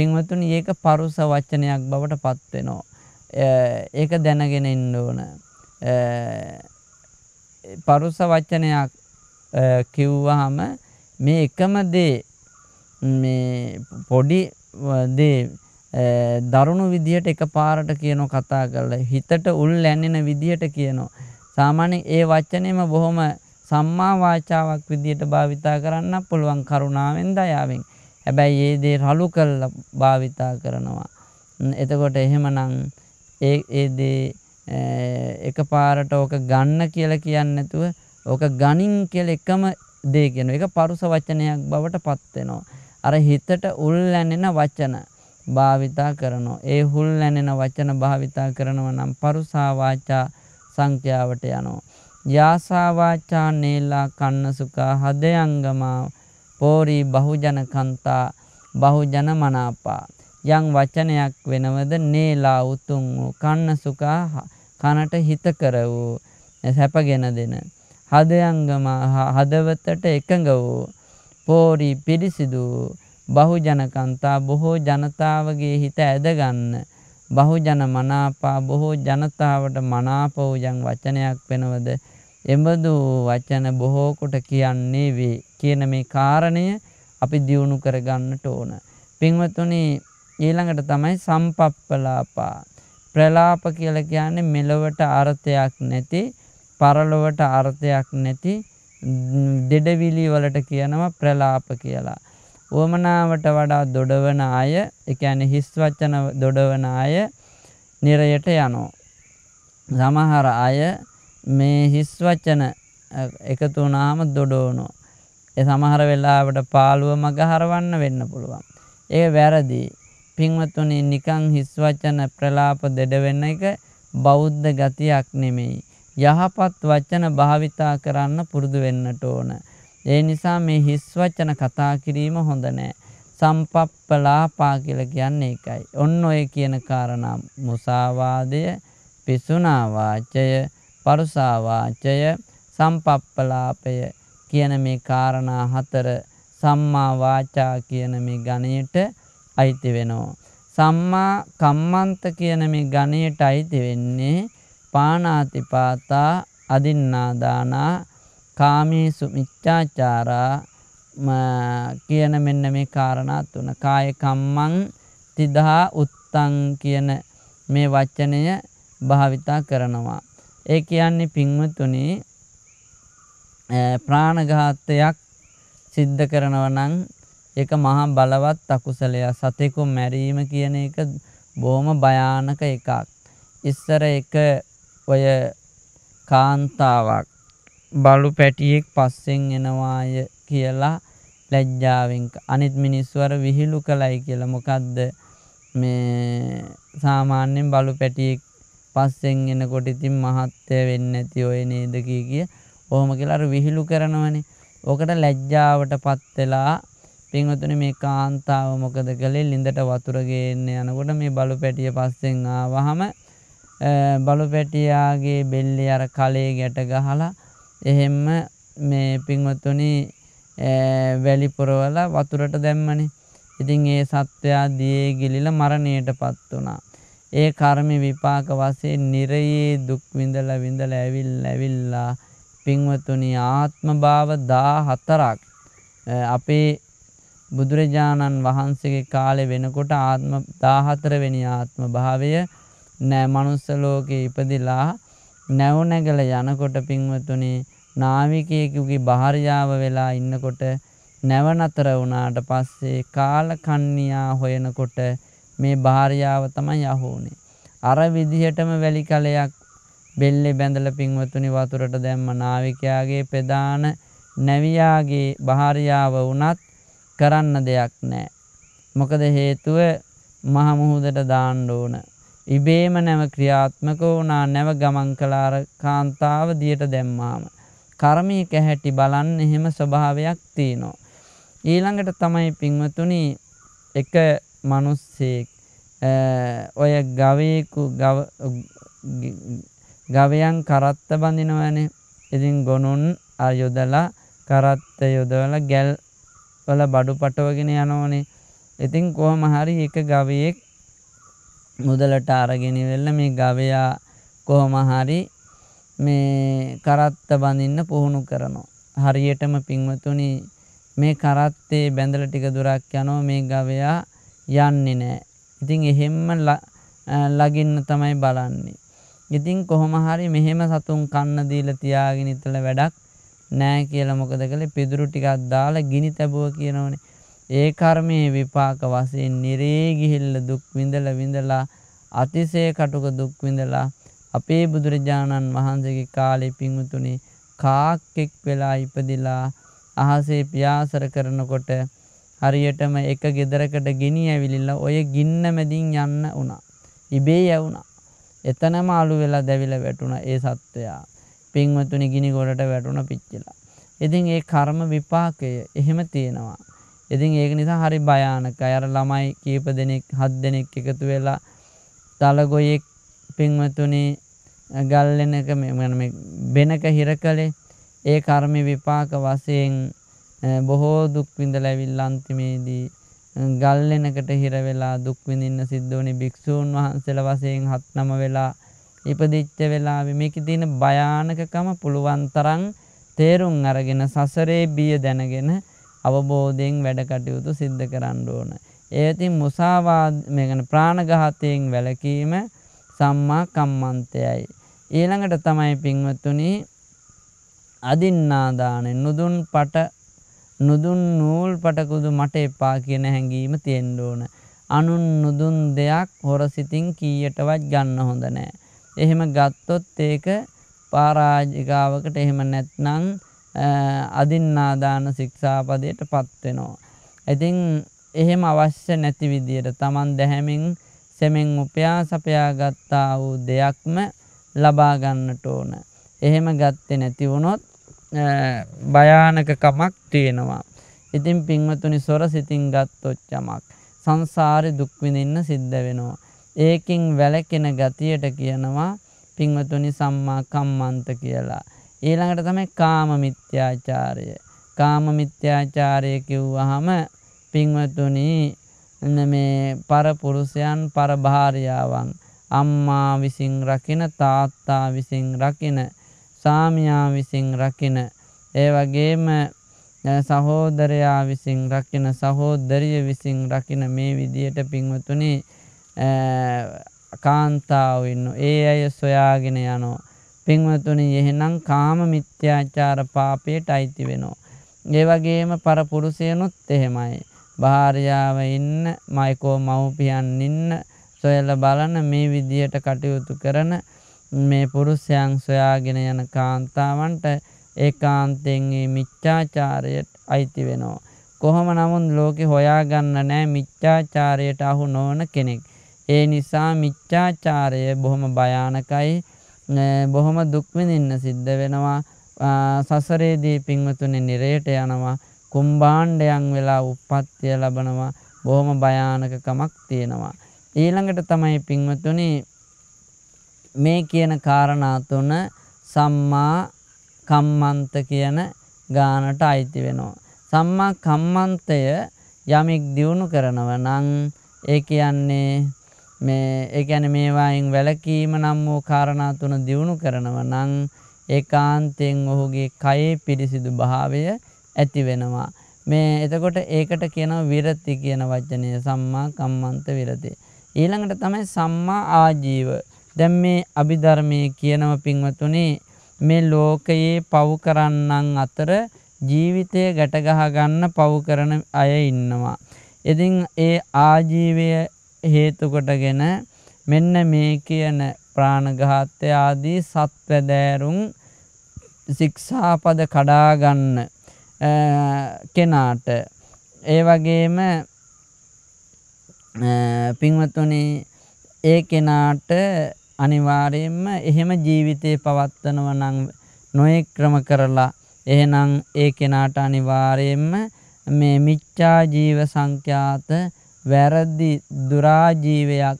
Speaker 1: පින්වතුනි ඒක පරුස වචනයක් බවට පත් වෙනවා. ඒක දැනගෙන ඉන්න ඕන. පරුස වචනයක් කිව්වහම මේ එකම දේ මේ පොඩි දේ දරුණු විදිහට එකපාරට කියන කතා කරලා හිතට උල් ඇන්නන විදිහට කියනවා. සාමාන්‍යයෙන් ඒ වචනේම බොහොම සම්මා වාචාවක් විදිහට භාවිතා කරන්න පුළුවන් කරුණාවෙන් දයාවෙන්. හැබැයි ඒ දේ රළු කරලා භාවිතා කරනවා. එතකොට එහෙමනම් ඒ ඒ දේ එකපාරට ඕක ගන්න කියලා කියන්නේ නැතුව ඕක ගණින් කියලා එකම දේ කියනවා. ඒක පරුස වචනයක් බවට පත් වෙනවා. අර හිතට උල්ලැනෙන වචන භාවිතා කරනවා. ඒ හුල්ලැනෙන වචන භාවිතා කරනවා නම් පරුසා වාචා සංඛ්‍යාවට යනවා. යාසා වාචා නේලා කන්නසුකා හදයංගමා පෝරී බහුජන කන්තා බහුජන මනාපා යම් වචනයක් වෙනවද නේලා උතුම් වූ කන්න සුකා කනට හිත කර වූ සැපගෙන දෙන හදයංගම හදවතට එකඟ වූ පෝරි පිරිසිදු බහුජනකන්තා බොහෝ ජනතාවගේ හිත ඇදගන්න බහුජන මනාපා බොහෝ ජනතාවට මනාප වූ යම් වචනයක් වෙනවද එබඳු වචන බොහෝ කොට කියන්නේ වේ කියන මේ කාරණය අපි දියුණු කරගන්නට ඕන. පින්වතුනි ඊළඟට තමයි සම්පප්පලාපා. ප්‍රලාප කියලා කියන්නේ මෙලොවට අර්ථයක් නැති, පරලොවට අර්ථයක් නැති දෙඩවිලි වලට කියනවා ප්‍රලාප කියලා. වමනාවට වඩා දොඩවන අය, ඒ කියන්නේ හිස් වචන දොඩවන අය නිරයට යනවා. සමහර අය මේ හිස් වචන එකතු වුණාම දොඩවනවා. ඒ සමහර වෙලාවට පාළුව මග හරවන්න වෙන්න පුළුවන්. ඒ වැරදි. පින්වත්තුනි නිකං හිස් වචන ප්‍රලාප දෙඩ වෙන එක බෞද්ධ ගතියක් නෙමෙයි. යහපත් වචන භාවිතා කරන්න පුරුදු වෙන්නට ඕන. ඒ නිසා මේ හිස් වචන කතා කිරීම හොඳ නෑ. සම්පප්පලාපා කියලා කියන්නේ ඒකයි. ඔන්න ඔය කියන කාරණා මුසාවාදය, පිසුනා වාචය, පරුසාවාචය සම්පප්පලාපය කියන මේ කාරණා හතර සම්මා වාචා කියන මේ ගණයට අයිති වෙනවා. සම්මා කම්මන්ත කියන මේ ගණයට අයිති වෙන්නේ පාණාතිපාතා අදින්නාදානා කාමේසු මිච්ඡාචාරා කියන මෙන්න මේ කාරණා තුන කාය කම්මං තිදා උත්තං කියන මේ වචනය භාවිතා කරනවා ඒ කියන්නේ පින්වතුනි ප්‍රාණඝාතයක් සිද්ධ කරනවා නම් ඒක මහා බලවත් අකුසලයක්. සතෙකු මැරීම කියන එක බොහොම භයානක එකක්. ඉස්සර එක ඔය කාන්තාවක් බලු පැටියෙක් පස්සෙන් එනවාය කියලා ලැජ්ජාවෙන් අනිත් මිනිස්වර විහිළු කළයි කියලා මොකද්ද මේ සාමාන්‍යයෙන් බලු පැටියෙක් පස්සෙන් එනකොට ඉතින් මහත්ය වෙන්න ඇති ඔය නේද කිය කිය ඔහොම කියලාර විහිළු කරනවනේ ඕකට ලැජ්ජාවට පත්වෙලා පින්වතුනි මේ කාන්තාව මොකද කළේ ලිඳට වතුර ගේන්න යනකොට මේ බලු පැටිය පස්සෙන් ආවහම බලු පැටියාගේ බෙල්ලේ අර කලේ ගැට ගහලා එහෙම්ම මේ පින්වතුනි වැලි පුරවලා වතුරට දැම්මනේ ඉතින් ඒ සත්වයා දියේ ගිලිලා මරණයට පත් වුණා ඒ කර්ම විපාක වශයෙන් නිරයේ දුක් විඳලා විඳලා ඇවිල්ලා ඇවිල්ලා පින්වතුනි ආත්ම භාව 14ක් අපේ බුදුරජාණන් වහන්සේගේ කාලේ වෙනකොට ආත්ම 14 වෙනි ආත්ම භාවය නෑ මනුස්ස ලෝකේ ඉපදිලා නැව නැගලා යනකොට පින්වතුනි නාවිකයෙකුගේ භාර්යාව වෙලා ඉන්නකොට නැව නතර වුණාට පස්සේ කාලකන්ණියා හොයනකොට මේ භාරයාව තමයි යහෝනේ. අර විදිහටම වැලි කලයක් බෙල්ලේ බැඳල පින්වතුනි වතුරට දැම්ම නාවිකයාගේ ප්‍රධාන නැවියාගේ භාරයාව වුණත් කරන්න දෙයක් නෑ. මොකද හේතුව මහමුහුදට දාන්න ඕන. ඉබේම නැව ක්‍රියාත්මක වුණා නැව ගමන් කලාර කාන්තාව දියට දැම්මාම. කර්මී කැහැටි බලන්න එහෙම ස්වභාවයක් තියෙනවා. ඊළඟට තමයි පින්වතුනි එක මනුස්සයෙක් ඔය ගවයෙකු ගවයන් කරත්ත බඳිනවනේ. ඉතින් ගොනුන් යොදලා කරත්ත යොදවල ගැල් වල බඩු පටවගෙන යනෝනේ. ඉතින් කොහොම හරි එක ගවයෙක් මුදලට අරගෙන වෙල්ල මේ ගවයා කොහොම හරි මේ කරත්ත බඳින්න පුහුණු කරනවා. හරියටම පින්වතුනි මේ කරත්තේ බැඳල ටික දුරක් යනෝ මේ ගවයා යන්නේ නෑ. ඉතින් එහෙම්ම ලගින්න තමයි බලන්නේ. ඉතින් කොහොම හරි මෙහෙම සතුන් කන්න දීලා තියාගෙන ඉතල වැඩක් නෑ කියලා මොකද කළේ පිදුරු ටිකක් දාලා ගිනි තැබුව කියනෝනේ. ඒ කර්මයේ විපාක වශයෙන් නිරේ ගිහිල්ලා දුක් විඳලා විඳලා අතිශය කටුක දුක් විඳලා අපේ බුදුරජාණන් වහන්සේගේ කාලේ පිංුතුනේ කාක්කෙක් වෙලා ඉපදිලා අහසේ පියාසර කරනකොට හරියටම එක ගෙදරකට ගෙනි ඇවිලිල්ලා ඔය ගින්න මැදින් යන්න වුණා. ඉබේ යවුණා. එතනම අලු වෙලා දැවිල වැටුණ ඒ සත්වයා. පින්වතුනි ගිනි ගොඩට වැටුණ පිච්චිලා. ඉතින් ඒ කර්ම විපාකය එහෙම තියෙනවා. ඉතින් ඒක නිසා හරි භයානකයි. අර ළමයි කීප දෙනෙක් හත් දෙනෙක් එකතු වෙලා තලගොයෙක් පින්වතුනි ගල්ලෙනක මේ බෙනක හිර කළේ ඒ කර්ම විපාක වශයෙන් බොහෝ දුක්විඳලා ඇවිල්ලා අන්තිමේදී ගල්ලෙනකට හිර වෙලා දුක් විඳින්න සිද්ධ වුණේ භික්ෂූන් වහන්සේලා වශයෙන් හත් නම වෙලා ඉපදිච්ච වෙලාවේ මේකේ තියෙන භයානකකම පුළුවන් තරම් තේරුම් අරගෙන සසරේ බිය දැනගෙන අවබෝධයෙන් වැඩ කටයුතු සිද්ධ කරන්න ඕන. ඒ ඉතින් මුසාවාද මේ කියන්නේ ප්‍රාණඝාතයෙන් වැළකීම සම්මා කම්මන්තයයි. ඊළඟට තමයි පින්වත්තුනි අදින්නාදානෙ නුදුන් පට නොදුන් නූල් පටකුදු මට එපා කියන හැඟීම තියෙන්න ඕන. අනුන් නොදුන් දෙයක් හොරසිතින් කීයටවත් ගන්න හොඳ නෑ. එහෙම ගත්තොත් ඒක පාරාජිකාවකට එහෙම නැත්නම් අදින්නාදාන ශික්ෂාපදයට පත්වෙනවා. ඉතින් එහෙම අවශ්‍ය නැති විදියට තමන් දැහැමින් සෙමෙන් උපයා සපයා ගත්තා වූ දෙයක්ම ලබා ගන්නට ඕන. එහෙම ගත්තේ නැති වුණොත් භයානකකමක් තියෙනවා. ඉතින් පින්වතුනි සොර සිතින් ගත්තොත් යමක් සංසාරේ දුක් විඳින්න සිද්ධ වෙනවා. ඒකින් වැළකෙන ගතියට කියනවා පින්වතුනි සම්මා කම්මන්ත කියලා. ඊළඟට තමයි කාම මිත්‍යාචාරය. කාම මිත්‍යාචාරය කිව්වහම පින්වතුනි මේ පරපුරුෂයන් පරභාර්යාවන් අම්මා විසින් රකින තාත්තා විසින් රකින සාමියා විසින් රකින ඒ වගේම සහෝදරයා විසින් රකින සහෝදරිය විසින් රකින මේ විදියට පින්වතුනි කාන්තාව ඉන්න ඒ අය සොයාගෙන යනවා පින්වතුනි එහෙනම් කාම මිත්‍යාචාර පාපයට අයිති වෙනවා ඒ වගේම පරපුරුෂයනුත් එහෙමයි භාර්යාව ඉන්න මයිකෝ මව්පියන් ඉන්න සොයලා බලන මේ විදියට කටයුතු කරන මේ පුරුෂයන් සොයාගෙන යන කාන්තාවන්ට ඒ කාන්තෙන් මිච්ඡාචාරයට අයිති වෙනවා. කොහොම නමුත් ලෝකෙ හොයාගන්න නෑ මිච්ඡාචාරයට අහු නොවන කෙනෙක්. ඒ නිසා මිච්ඡාචාරය බොහොම භයානකයි. බොහොම දුක් විඳින්න සිද්ධ වෙනවා. සසරේදී පින්වතුනි නිරයට යනවා. කුම්භාණ්ඩයන් වෙලා උප්පත්තිය ලබනවා. බොහොම භයානකකමක් තියෙනවා. ඊළඟට තමයි පින්වතුනි මේ කියන කාරණා තුන සම්මා කම්මන්ත කියන ගානට අයිති වෙනවා. සම්මා කම්මන්තය යමෙක් දියුණු කරනව නම් ඒ කියන්නේ මේ ඒ කියන්නේ මේවායින් වැළකීම නම් වූ කාරණා තුන දියුණු කරනව නම් ඒකාන්තයෙන් ඔහුගේ කයේ පිරිසිදු භාවය ඇති වෙනවා. මේ එතකොට ඒකට කියනවා විරති කියන වචනය සම්මා කම්මන්ත විරති. ඊළඟට තමයි සම්මා ආජීව දැන් මේ අභිධර්මයේ කියනව පින්වතුනි මේ ලෝකයේ පව් කරන්නන් අතර ජීවිතය ගැට ගහ ගන්න පව් කරන අය ඉන්නවා. ඉතින් ඒ ආජීවය හේතු කොටගෙන මෙන්න මේ කියන ප්‍රාණඝාතය ආදී සත්වදෑරුම් ශික්ෂාපද කඩා ගන්න කෙනාට ඒ වගේම පින්වත්තුනි ඒ කෙනාට අනිවාර්යයෙන්ම එහෙම ජීවිතේ පවත්වනවා නම් නොයේ ක්‍රම කරලා එහෙනම් ඒ කෙනාට අනිවාර්යයෙන්ම මේ මිච්ඡා ජීව සංඛ්‍යාත වැරදි දුරාජීවයක්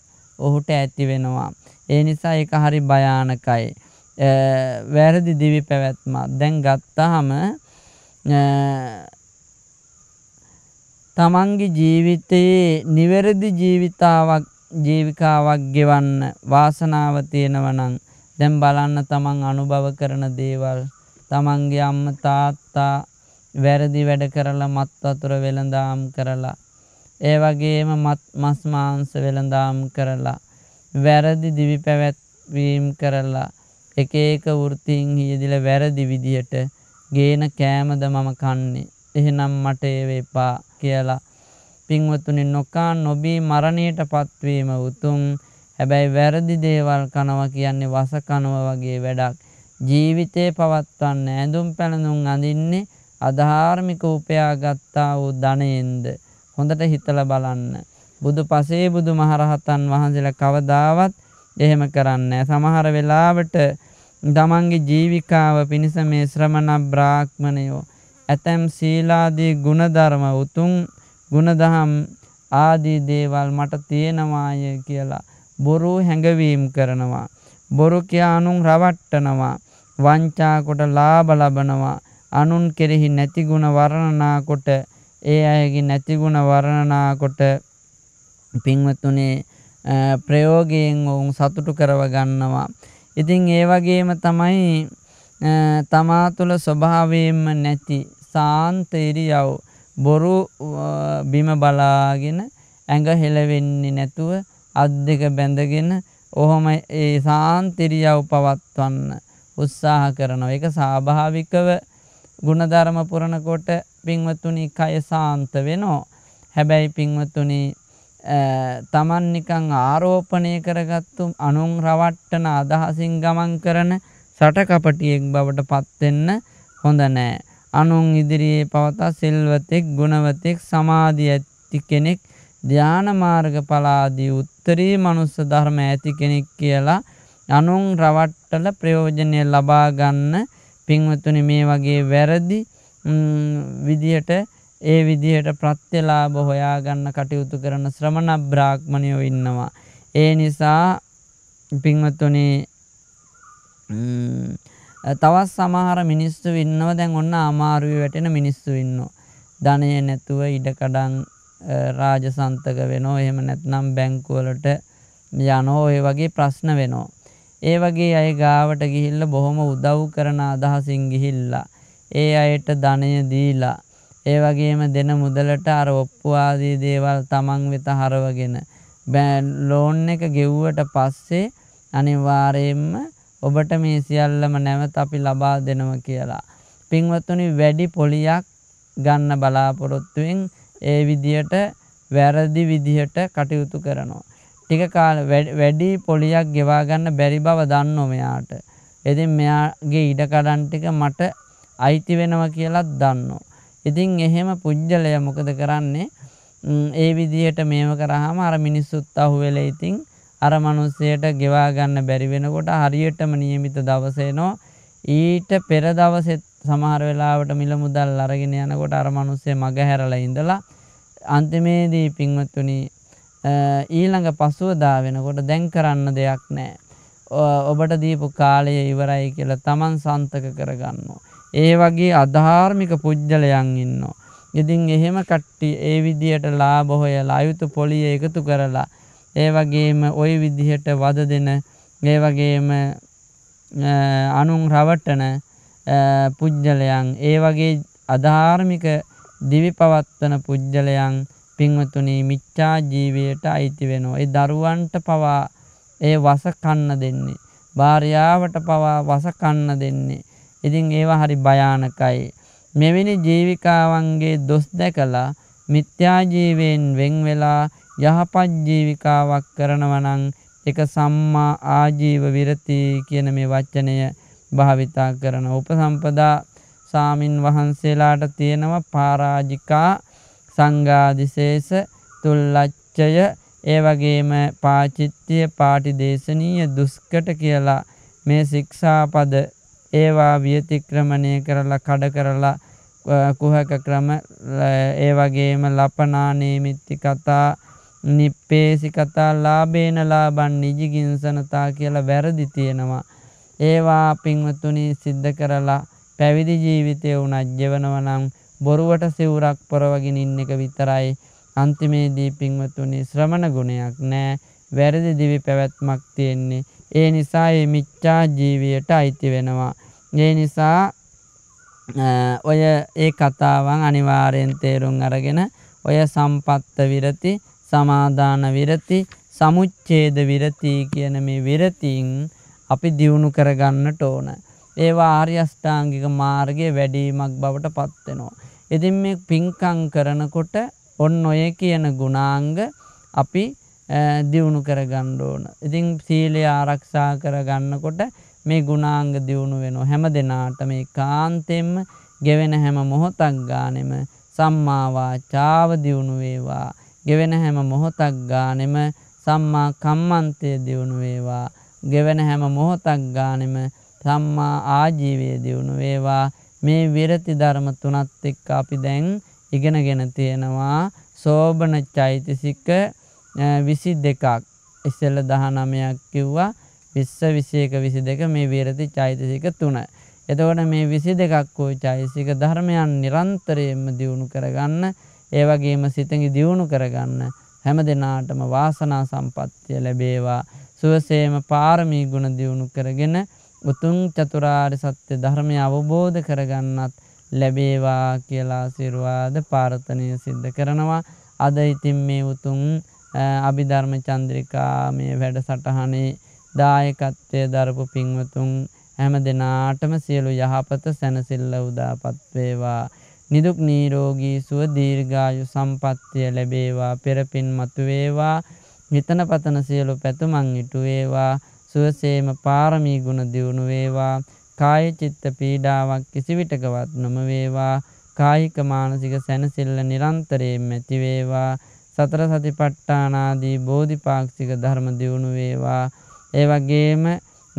Speaker 1: ඔහුට ඇති වෙනවා. ඒ නිසා ඒක හරි භයානකයි. වැරදි දිවි පැවැත්ම දැන් ගත්තාම තමන්ගේ ජීවිතයේ නිවැරදි ජීවිතාවක් ජීවිකාවක් ගෙවන්න වාසනාව තියෙනවනං දැම් බලන්න තමන් අනුභව කරන දේවල් තමන්ගේ අම්ම තාත්තා වැරදි වැඩ කරලා මත් අතුර වෙළඳාම් කරලා. ඒ වගේම මත් මස්මාංස වෙළඳාම් කරලා. වැරදි දිවි පැවැත්වීම් කරලා එක ඒක වෘතින් හියදිල වැරදි විදිහට ගේන කෑමද මම කන්නේ. එහෙනම් මට ඒව එපා කියලා පින්වතුනි නොකා නොබී මරණයට පත්වීම උතුම් හැබැයි වැරදි දේවල් කනවා කියන්නේ වස කනවා වගේ වැඩක් ජීවිතේ පවත්වන්න ඇඳුම් පැළඳුම් අඳින්නේ අධාර්මික උපයාගත්තා වූ ධනෙන්ද හොඳට හිතලා බලන්න බුදු පසේ බුදු මහරහතන් වහන්සේලා කවදාවත් එහෙම කරන්නේ සමහර වෙලාවට තමන්ගේ ජීවිකාව පිණිස මේ ශ්‍රමණ බ්‍රාහ්මණයෝ ඇතම් සීලාදී ගුණධර්ම උතුම් ගුණදහම් ආදී දේවල් මට තියෙනවාය කියලා බොරු හැඟවීම් කරනවා. බොරු කියානුන් රවට්ටනවා. වංචා කොට ලාභ ලබනවා. අනුන් කෙරෙහි නැති ගුණ වර්ණනා කොට ඒ අයගේ නැති ගුණ වර්ණනා කොට පින්වත්තුනේ ප්‍රයෝගයෙන් ඔවුන් සතුටු කරව ගන්නවා. ඉතින් ඒ වගේම තමයි තමා තුළ ස්වභාවයෙන්ම නැති සාන්ත ඉරියව් බොරු බිම බලාගෙන ඇඟ හෙළවෙන්නේ නැතුව අත් දෙක බැඳගෙන ඔහොම ඒ සාන්තිරියව් පවත්වන්න උත්සාහ කරනවා. ඒක ස්වාභාවිකව ಗುಣධර්ම පුරනකොට පින්වත්තුනි කය සාන්ත වෙනවා. හැබැයි පින්වත්තුනි තමන් නිකන් ආරෝපණය කරගත්තු අනුන් රවට්ටන අදහසින් ගමන් කරන සටකපටියෙක් බවට පත් වෙන්න හොඳ නෑ. අනුන් ඉදිරියේ පවතා සිල්වතෙක් ගුණවතෙක් සමාධී ඇති කෙනෙක් ධ්‍යානමාර්ග පලාදී උත්තරී මනුස්ස ධර්ම ඇති කෙනෙක් කියලා අනුන් රවට්ටල ප්‍රයෝජනය ලබාගන්න පින්වතුනි මේ වගේ වැරදි විදියට ඒ විදියට ප්‍රත්‍යලාභ හොයාගන්න කටයුතු කරන ශ්‍රමණ බ්‍රාහ්මණයෝ ඉන්නවා. ඒ නිසා පින්වතුනි තවත් සමහර මිනිස්සු ඉන්නවා දැන් ඔන්න අමාරුවේ වැටෙන මිනිස්සු ඉන්නවා. ධනය නැතුව ඉඩකඩම් රාජසන්තක වෙනෝ එහෙම නැත්නම් බැංකුවලට යනෝ ඒ වගේ ප්‍රශ්න වෙනවා. ඒ වගේ අය ගාවට ගිහිල්ල බොහොම උදව් කරන අදහසින් ගිහිල්ලා ඒ අයට ධනය දීලා ඒ වගේම දෙන මුදලට අර ඔප්පු ආදී දේවල් තමන් වෙත හරවගෙන බෑ ලෝන් එක ගෙව්වට පස්සේ අනිවාර්යයෙන්ම ඔබට මේ සියල්ලම නැවත අපි ලබා දෙනව කියලා. පින්වත්තුනි වැඩි පොලියක් ගන්න බලාපොරොත්තුවෙන් ඒ විදියට වැරදි විදිහට කටයුතු කරනවා. ටික කාල වැඩි පොලියක් ගෙවා ගන්න බැරි බව දන්නෝ මෙයාට. ඉතින් මෙයාගේ ඉඩකඩන් ටික මට අයිති වෙනවා කියලාත් දන්නෝ. ඉතින් එහෙම පුජ්‍යලය මොකද කරන්නේ? ඒ විදිහට මේව කරාම අර මිනිස්සුත් අහුවෙලා ඉතින් අර මනුස්සයට ගෙවා ගන්න බැරි වෙනකොට හරියටම නියමිත දවසේනෝ ඊට පෙර දවසෙත් සමහර වෙලාවට මිල මුදල් අරගෙන යනකොට අර මනුස්සේ මග හැරලා ඉඳලා අන්තිමේදී පින්වත්තුනි ඊළඟ පසුවදා වෙනකොට දැන් කරන්න දෙයක් නෑ. ඔබට දීපු කාලය ඉවරයි කියලා තමන් සන්තක කරගන්නවා. ඒ වගේ අධාර්මික පුද්ගලයන් ඉන්නවා. ඉතින් එහෙම කට්ටි ඒ විදියට ලාභ හොයලා අයුතු පොලිය එකතු කරලා ඒ වගේම ওই විදිහට වද දෙන ඒ වගේම අනුන් රවටන පුජ්‍යලයන් ඒ වගේ අධාර්මික දිවි පවත්වන පුජ්‍යලයන් පින්වතුනි මිච්ඡා ජීවියට අයිති වෙනවා. ඒ දරුවන්ට පවා ඒ වස කන්න දෙන්නේ. භාර්යාවට පවා වස කන්න දෙන්නේ. ඉතින් ඒවා හරි භයානකයි. මෙවැනි ජීවිකාවන්ගේ දොස් දැකලා මිත්‍යා ජීවයෙන් වෙන් වෙලා යහපත් ජීවිකාවක් කරනවනං එක සම්මා ආජීව විරති කියන මේ වච්චනය භාවිතා කරන උපසම්පදා සාමින් වහන්සේලාට තියෙනවා පාරාජිකා සංගාධිශේෂ තුල්ලච්චය ඒ වගේම පාචිත්‍යය පාටිදේශනීය දුස්කට කියලා මේ ශික්ෂාපද ඒවා වියතික්‍රමණය කරලා කඩ කරලා කුහක ක්‍රම ඒ වගේම ලපනානීමිත්ති කතා නිප්පේසි කතා ලාභේන ලාභන් නිජිගින්සනතා කියලා වැරදි තියෙනවා. ඒවා පින්වතුනි සිද්ධ කරලා පැවිදි ජීවිතය වුණත් ජීවනවා නම් බොරුවට සිවුරක් පොරවගෙන ඉන්න එක විතරයි අන්තිමේදී පින්වතුනි ශ්‍රමණ ගුණයක් නෑ වැරදි දිවි පැවැත්මක් තියෙන්නේ. ඒ නිසා මේ මිච්ඡා ජීවියට අයිති වෙනවා. ඒ නිසා ඔය ඒ කතාවන් අනිවාර්යෙන් තේරුම් අරගෙන ඔය සම්පත්ත විරති සමාධාන විරති සමුච්චේද විරතිී කියන මේ විරතින් අපි දියුණු කරගන්නට ඕන. ඒවා ආර්යෂ්ඨාංගික මාර්ගය වැඩීමක් බවට පත්වෙනවා. ඉතින් මේ පින්කං කරනකොට ඔන්න ඔය කියන ගුණාංග අපි දියුණු කරගන්න ඕන. ඉතින් සීලය ආරක්ෂා කරගන්නකොට මේ ගුණාංග දියුණු වෙනවා. හැම දිනාට මේ කාන්තෙන්ම ගෙවෙන හැම මොහොතක් ගානෙම සම්මා වාචාව දියුණු වේවා. ගෙවෙන හැම මොහොතක් ගානෙම සම්මා කම්මන්තය දියුණු වේවා. ගෙවෙන හැම මොහොතක් ගානෙම සම්මා ආජීවය දියුණු වේවා. මේ විරති ධර්ම තුනත් එක්ක අපි දැන් ඉගෙනගෙන තියෙනවා සෝබන චෛතසික 22ක්. ඉස්සෙල්ල 19ක් කිව්වා 20 21 22 මේ විරති චෛතසික 3. එතකොට මේ 22ක් වූ චෛතසික ධර්මයන් නිරන්තරයෙන්ම දියුණු කරගන්න ඒ වගේම සිතඟි දියුණු කරගන්න හැම දෙනාටම වාසනා සම්පත්තිය ලැබේවා සුවසේම පාරමී ගුණ දියුණු කරගෙන උතුම් චතුරාර් සත්‍ය ධර්මය අවබෝධ කරගන්නත් ලැබේවා කියලා සිරුවාද පාර්ථනය සිද්ධ කරනවා. අද ඉතින් මේ උතුම් අභිධර්ම චන්ද්‍රිකා මේ වැඩ සටහනේ දායකත්වය දරපු පින්වතුන් හැම දෙනාටම සියලු යහපත සැනසිල්ල උදාපත්වේවා. නිදුක් නීරෝගී සුව දීර්ඝායු සම්පත්තිය ලැබේවා පෙරපින් මතුවේවා හිතන පතන සියලු පැතුමන් ඉටු වේවා සුවසේම පාරමී ගුණ දියුණු වේවා කාය චිත්ත පීඩාවක් කිසිවිටකවත් නොම වේවා කායික මානසික සැනසෙල්ල නිරන්තරයෙන් ඇති වේවා සතර සතිපට්ඨානාදී බෝධිපාක්ෂික ධර්ම දියුණු වේවා ඒ වගේම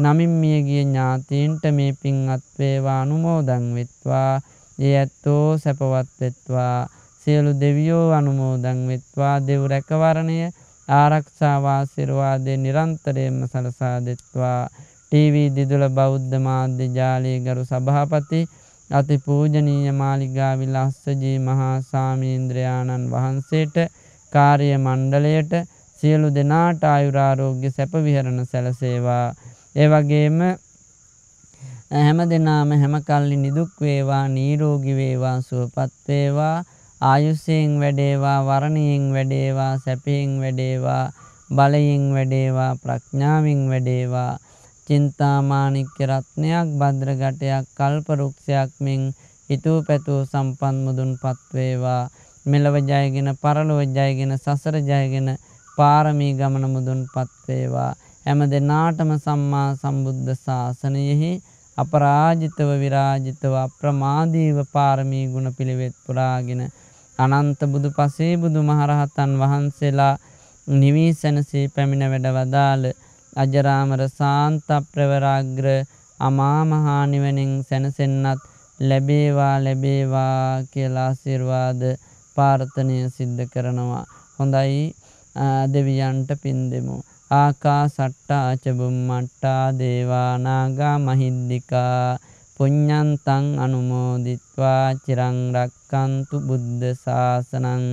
Speaker 1: නමින් මියගිය ඥාතීන්ට මේ පින්වත් වේවා අනුමෝදන් වෙත්වා ඒ ඇත්තෝ සැපවත් වෙත්වා සියලු දෙවියෝ අනුමෝදන් වෙත්වා දෙව් රැකවරණය ආරක්ෂාව ආශිර්වාදේ නිරන්තරයෙන්ම සලසා දෙත්වා ටීවී දිදුල බෞද්ධ මාධ්‍ය ජාලයේ ගරු සභාපති අති පූජනීය මාලිගා විලාස්සජී මහා සාමීන්ද්‍රයාණන් වහන්සේට කාර්ය මණ්ඩලයට සියලු දෙනාට ආයුරාරෝග්‍ය සැප විහරණ සැලසේවා. ඒ වගේම හැම දෙනාම හැම කල්ලි නිදුක් වේවා නිරෝගී වේවා සුවපත් වේවා ආයුෂයෙන් වැඩේවා වරණයෙන් වැඩේවා සැපයෙන් වැඩේවා බලයෙන් වැඩේවා ප්‍රඥාවෙන් වැඩේවා චින්තාමානික්‍ය රත්නයක් භද්‍රගටයක් කල්පරුක්ෂයක් මෙන් හිතූ පැතූ සම්පන් මුදුන්පත් වේවා මෙලව ජයගෙන පරලොව ජයගෙන සසර ජයගෙන පාරමී ගමන මුදුන්පත් වේවා හැම දෙනාටම සම්මා සම්බුද්ධ ශාසනයෙහි අපරාජිතව විරාජිතව අප්‍රමාදීව පාරමී ගුණ පිළිවෙත් පුරාගෙන අනන්ත බුදු පසේ බුදු මහරහතන් වහන්සේලා නිවී සැනසී පැමිණ වැඩ වදාළ අජරාමර සාන්ත ප්‍රවරාග්‍ර අමාමහානිවනින් සැනසෙන්නත් ලැබේවා ලැබේවා කියලා ආශිර්වාද පාර්ථනය සිද්ධ කරනවා. හොඳයි දෙවියන්ට පින් දෙමු. ආකාසට්ටා ච බුම්මට්ටා දේවානාගා මහිද්దికා පුඤ්ඤන්තං අනුමෝදිත්වා චිරං රක්칸තු බුද්ධ ශාසනං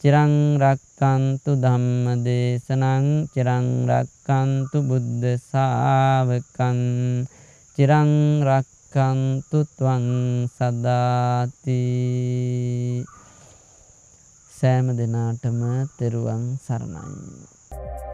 Speaker 1: චිරං රක්칸තු ධම්ම දේශනං චිරං රක්칸තු බුද්ධ ශාවකං චිරං රක්칸තු ත්වං සදාති සෑම දිනාටම තෙරුවන් සරණයි